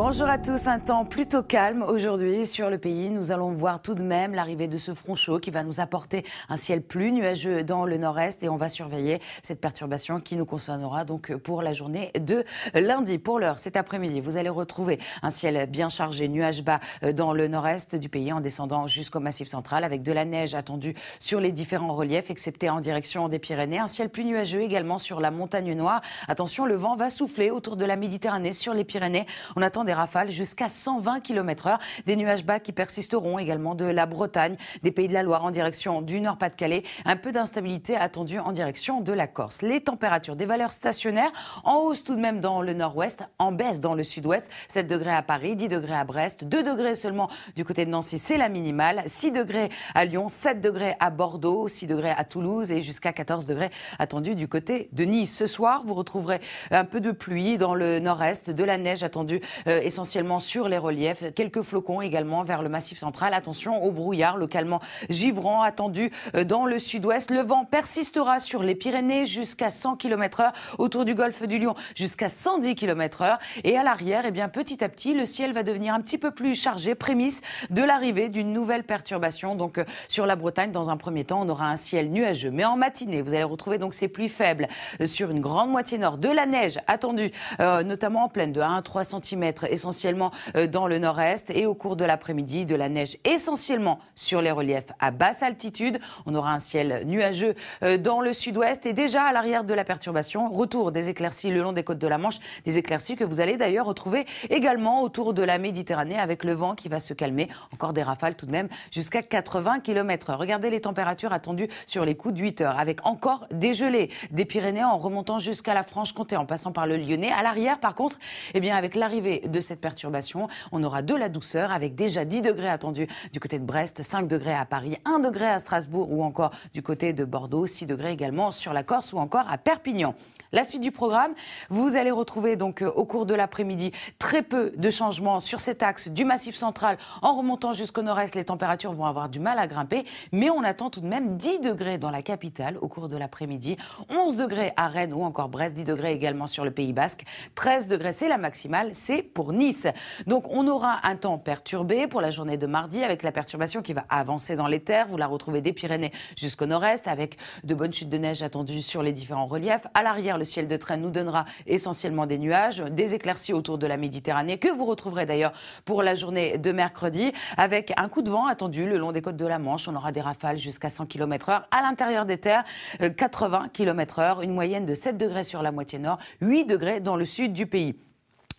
Bonjour à tous, un temps plutôt calme aujourd'hui sur le pays. Nous allons voir tout de même l'arrivée de ce front chaud qui va nous apporter un ciel plus nuageux dans le nord-est et on va surveiller cette perturbation qui nous concernera donc pour la journée de lundi. Pour l'heure, cet après-midi, vous allez retrouver un ciel bien chargé, nuages bas euh, dans le nord-est du pays en descendant jusqu'au massif central avec de la neige attendue sur les différents reliefs excepté en direction des Pyrénées. Un ciel plus nuageux également sur la montagne noire. Attention, le vent va souffler autour de la Méditerranée sur les Pyrénées. On attend des rafales jusqu'à 120 km/h. Des nuages bas qui persisteront également de la Bretagne, des Pays de la Loire en direction du Nord-Pas-de-Calais. Un peu d'instabilité attendue en direction de la Corse. Les températures, des valeurs stationnaires en hausse tout de même dans le nord-ouest, en baisse dans le sud-ouest. 7 degrés à Paris, 10 degrés à Brest, 2 degrés seulement du côté de Nancy, c'est la minimale. 6 degrés à Lyon, 7 degrés à Bordeaux, 6 degrés à Toulouse et jusqu'à 14 degrés attendus du côté de Nice. Ce soir, vous retrouverez un peu de pluie dans le nord-est, de la neige attendue euh, euh, essentiellement sur les reliefs. Quelques flocons également vers le massif central. Attention au brouillard localement givrant attendu euh, dans le sud-ouest. Le vent persistera sur les Pyrénées jusqu'à 100 km/h, autour du golfe du Lion jusqu'à 110 km/h. Et à l'arrière, eh bien petit à petit, le ciel va devenir un petit peu plus chargé, prémisse de l'arrivée d'une nouvelle perturbation. Donc euh, sur la Bretagne, dans un premier temps, on aura un ciel nuageux. Mais en matinée, vous allez retrouver donc ces pluies faibles sur une grande moitié nord, de la neige attendue, notamment en pleine de 1 à 3 cm essentiellement euh, dans le nord-est et au cours de l'après-midi de la neige essentiellement sur les reliefs à basse altitude. On aura un ciel nuageux euh, dans le sud-ouest et déjà à l'arrière de la perturbation, retour des éclaircies le long des côtes de la Manche, des éclaircies que vous allez d'ailleurs retrouver également autour de la Méditerranée avec le vent qui va se calmer, encore des rafales tout de même jusqu'à 80 km. Regardez les températures attendues sur les coups de 8 heures avec encore des gelées des Pyrénées en remontant jusqu'à la Franche-Comté en passant par le Lyonnais. À l'arrière par contre, eh bien avec l'arrivée de cette perturbation. On aura de la douceur avec déjà 10 degrés attendus du côté de Brest, 5 degrés à Paris, 1 degré à Strasbourg ou encore du côté de Bordeaux, 6 degrés également sur la Corse ou encore à Perpignan. La suite du programme, vous allez retrouver donc euh, au cours de l'après-midi très peu de changements sur cet axe du Massif central. En remontant jusqu'au nord-est, les températures vont avoir du mal à grimper, mais on attend tout de même 10 degrés dans la capitale au cours de l'après-midi, 11 degrés à Rennes ou encore Brest, 10 degrés également sur le Pays Basque, 13 degrés c'est la maximale, c'est pour Nice. Donc on aura un temps perturbé pour la journée de mardi avec la perturbation qui va avancer dans les terres. Vous la retrouvez des Pyrénées jusqu'au nord-est avec de bonnes chutes de neige attendues sur les différents reliefs. À l'arrière le ciel de train nous donnera essentiellement des nuages, des éclaircies autour de la Méditerranée, que vous retrouverez d'ailleurs pour la journée de mercredi, avec un coup de vent attendu le long des côtes de la Manche. On aura des rafales jusqu'à 100 km/h. À l'intérieur des terres, 80 euh, km/h, une moyenne de 7 degrés sur la moitié nord, 8 degrés dans le sud du pays.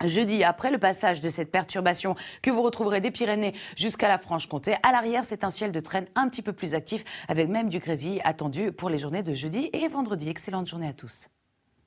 Jeudi, après le passage de cette perturbation que vous retrouverez des Pyrénées jusqu'à la Franche-Comté, à l'arrière, c'est un ciel de traîne un petit peu plus actif, avec même du grésil attendu pour les journées de jeudi et vendredi. Excellente journée à tous.